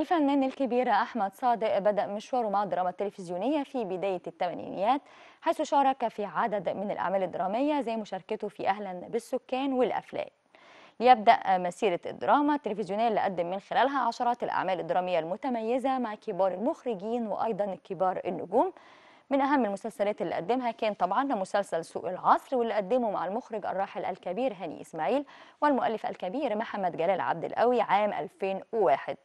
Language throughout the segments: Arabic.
الفنان الكبير أحمد صادق بدأ مشواره مع الدراما التلفزيونية في بداية الثمانينيات حيث شارك في عدد من الأعمال الدرامية زي مشاركته في أهلا بالسكان والأفلام ليبدأ مسيرة الدراما التلفزيونية اللي قدم من خلالها عشرات الأعمال الدرامية المتميزة مع كبار المخرجين وأيضا كبار النجوم من أهم المسلسلات اللي قدمها كان طبعا مسلسل سوق العصر واللي قدمه مع المخرج الراحل الكبير هاني إسماعيل والمؤلف الكبير محمد جلال عبد القوي عام 2001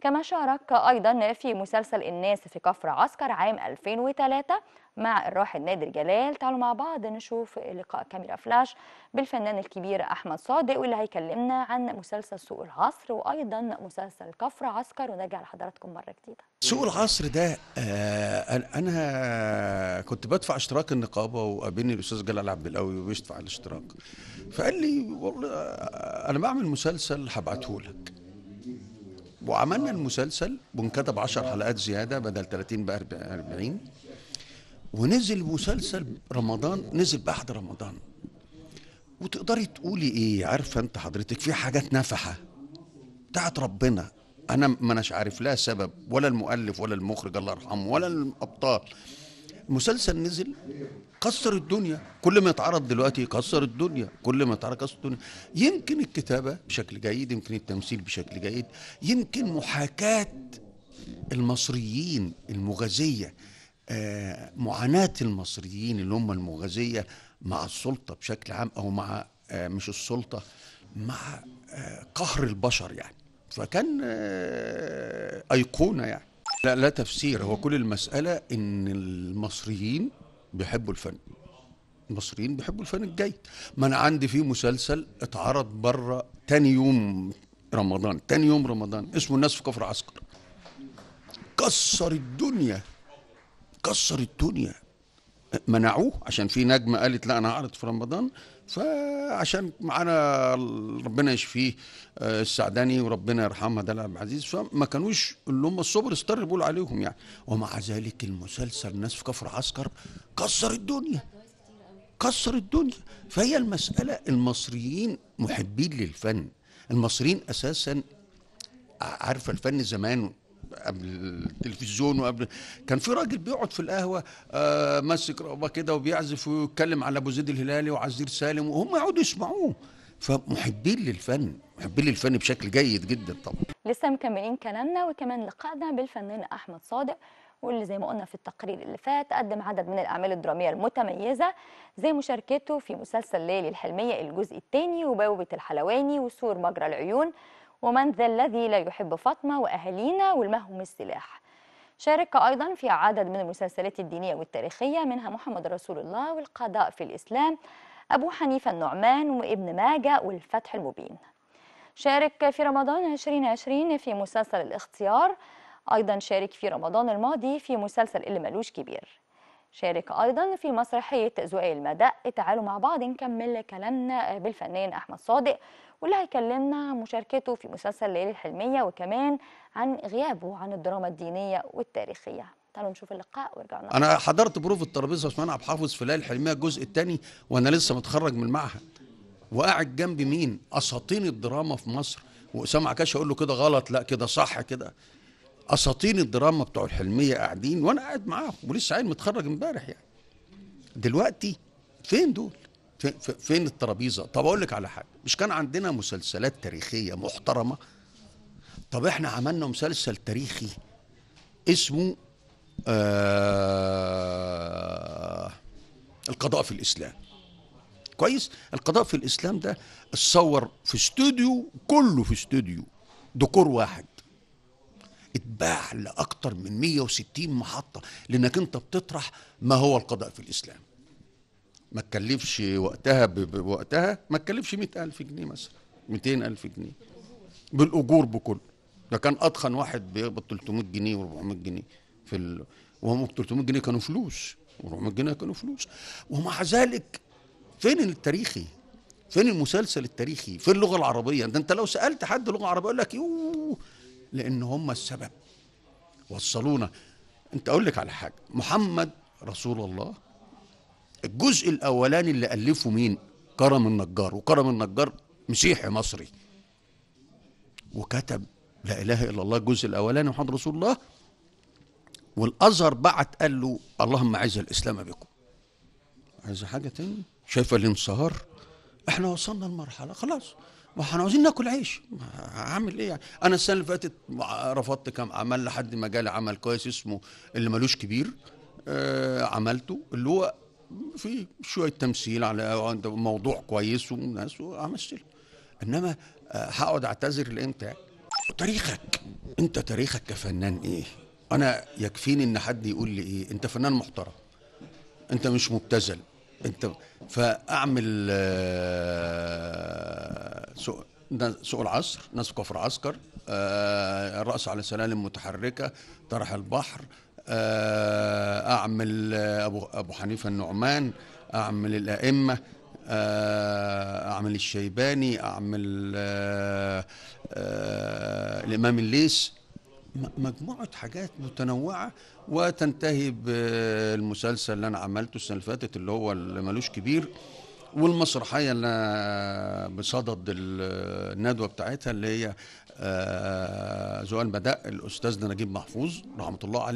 كما شارك أيضا في مسلسل الناس في كفر عسكر عام 2003 مع الراحل نادر جلال تعالوا مع بعض نشوف لقاء كاميرا فلاش بالفنان الكبير أحمد صادق واللي هيكلمنا عن مسلسل سوق العصر وأيضا مسلسل كفر عسكر ونرجع لحضراتكم مرة جديدة سوق العصر ده آه أنا كنت بدفع اشتراك النقابة وقابلني الأستاذ جلال عبد القوي وبيدفع الاشتراك فقال لي والله أنا بعمل مسلسل هبعته لك وعملنا المسلسل وانكتب 10 حلقات زياده بدل 30 بقى 40 ونزل مسلسل رمضان نزل بعد رمضان وتقدري تقولي ايه عارفه انت حضرتك في حاجات نفحه بتاعت ربنا انا ما اناش عارف لها سبب ولا المؤلف ولا المخرج الله يرحمه ولا الابطال مسلسل نزل كسر الدنيا كل ما يتعرض دلوقتي كسر الدنيا كل ما يتعرض كسر الدنيا يمكن الكتابة بشكل جيد يمكن التمثيل بشكل جيد يمكن محاكاة المصريين المغازية آه معاناة المصريين اللي هم المغازية مع السلطة بشكل عام أو مع آه مش السلطة مع آه قهر البشر يعني فكان آه، أيقونة يعني لا لا تفسير هو كل المسألة إن المصريين بيحبوا الفن المصريين بيحبوا الفن الجيد ما أنا عندي فيه مسلسل اتعرض بره تاني يوم رمضان تاني يوم رمضان اسمه الناس في كفر عسكر كسر الدنيا كسر الدنيا منعوه عشان في نجمة قالت لا أنا هعرض في رمضان فعشان معانا ربنا يشفيه آه، السعداني وربنا يرحمها ده عبد العزيز فما كانوش اللي هم السوبر ستار اللي بيقولوا عليهم يعني ومع ذلك المسلسل ناس في كفر عسكر كسر الدنيا كسر الدنيا فهي المسألة المصريين محبين للفن المصريين أساسا عارفة الفن زمان قبل التلفزيون وقبل كان في راجل بيقعد في القهوه آه ماسك رقبه كده وبيعزف ويتكلم على ابو زيد الهلالي وعزير سالم وهم يقعدوا يسمعوه فمحبين للفن محبين للفن بشكل جيد جدا طبعا لسه مكملين كلامنا وكمان لقائنا بالفنان احمد صادق واللي زي ما قلنا في التقرير اللي فات قدم عدد من الأعمال الدرامية المتميزة زي مشاركته في مسلسل ليالي الحلمية الجزء الثاني وبوابه الحلواني وسور مجرى العيون ومن ذا الذي لا يحب فاطمة وأهالينا والمهم السلاح شارك أيضا في عدد من المسلسلات الدينية والتاريخية منها محمد رسول الله والقضاء في الإسلام أبو حنيفة النعمان وابن ماجة والفتح المبين شارك في رمضان 2020 في مسلسل الاختيار أيضا شارك في رمضان الماضي في مسلسل اللي ملوش كبير شارك أيضا في مسرحية ذوقي المدى تعالوا مع بعض نكمل كلامنا بالفنان أحمد صادق واللي هيكلمنا مشاركته في مسلسل ليالي الحلمية وكمان عن غيابه عن الدراما الدينية والتاريخية تعالوا نشوف اللقاء ورجعنا أنا حضرت بروف الترابيزة عثمان عبد الحافظ في ليالي الحلمية الجزء الثاني وأنا لسه متخرج من المعهد وقاعد جنبي مين أساطين الدراما في مصر وأسامة عكاش أقول له كده غلط لا كده صح كده اساطين الدراما بتوع الحلميه قاعدين وانا قاعد معاهم ولسه عين متخرج امبارح يعني دلوقتي فين دول فين, فين الترابيزه طب اقول لك على حاجه مش كان عندنا مسلسلات تاريخيه محترمه طب احنا عملنا مسلسل تاريخي اسمه آه القضاء في الاسلام كويس القضاء في الاسلام ده اتصور في استوديو كله في استوديو ديكور واحد اتباع لأكثر من 160 محطة لأنك أنت بتطرح ما هو القضاء في الإسلام ما تكلفش وقتها بوقتها ما تكلفش 100000 جنيه مثلا 200000 جنيه بالأجور بكله ده كان أضخن واحد بيقبض 300 جنيه و400 جنيه في ال... وهم 300 جنيه كانوا فلوس و400 جنيه كانوا فلوس ومع ذلك فين التاريخي فين المسلسل التاريخي فين اللغه العربيه ده انت لو سالت حد لغه عربيه يقول لك يوه لأن هم السبب وصلونا أنت أقول لك على حاجة محمد رسول الله الجزء الأولاني اللي ألفه مين كرم النجار وكرم النجار مسيحي مصري وكتب لا إله إلا الله الجزء الأولاني محمد رسول الله والأزهر بعت قال له اللهم أعز الإسلام بكم عايز حاجة تاني شايفة الانصهار احنا وصلنا لمرحلة خلاص ما احنا عاوزين ناكل عيش هعمل ايه يعني انا السنه اللي فاتت رفضت كام عمل لحد ما جالي عمل كويس اسمه اللي ملوش كبير آه عملته اللي هو في شويه تمثيل على موضوع كويس وناس وامثله انما آه، هقعد اعتذر لامتى تاريخك انت تاريخك كفنان ايه انا يكفيني ان حد يقول لي ايه انت فنان محترم انت مش مبتذل انت فاعمل آه، سوق سوق العصر ناس كفر عسكر الرأس آه، على سلالم متحركة طرح البحر آه، أعمل أبو, أبو حنيفة النعمان أعمل الأئمة أعمل الشيباني أعمل الإمام الليث مجموعة حاجات متنوعة وتنتهي بالمسلسل اللي أنا عملته السنة اللي فاتت اللي هو اللي ملوش كبير والمسرحية اللي بصدد الندوة بتاعتها اللي هي زوال آه، بدأ الأستاذ نجيب محفوظ رحمة الله عليه